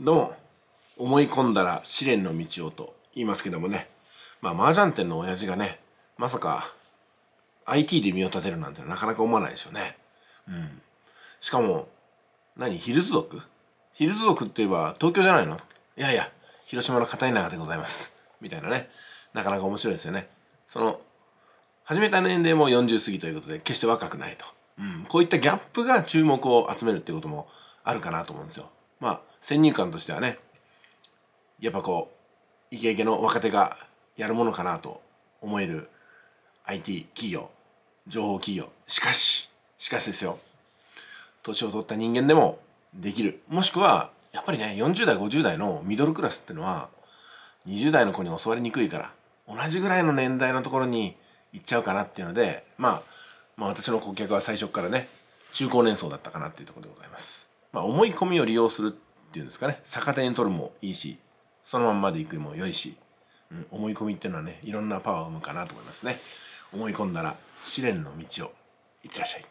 どうも思い込んだら試練の道をと言いますけどもねまあ麻雀店の親父がねまさか IT で身を立てるなんてなかなか思わないですよねうんしかも何ヒルズ族ヒルズ族って言えば東京じゃないのいやいや広島の片稲でございますみたいなねなかなか面白いですよねその始めた年齢も40過ぎということで決して若くないと、うん、こういったギャップが注目を集めるっていうこともあるかなと思うんですよまあ先入観としてはねやっぱこうイケイケの若手がやるものかなと思える IT 企業情報企業しかししかしですよ年を取った人間でもできるもしくはやっぱりね40代50代のミドルクラスってのは20代の子に教わりにくいから同じぐらいの年代のところに行っちゃうかなっていうので、まあ、まあ私の顧客は最初からね中高年層だったかなっていうところでございます。まあ、思い込みを利用するっていうんですかね逆手に取るもいいしそのまんまでいくも良いし、うん、思い込みっていうのはねいろんなパワーを生むかなと思いますね思い込んだら試練の道をいってらっしゃい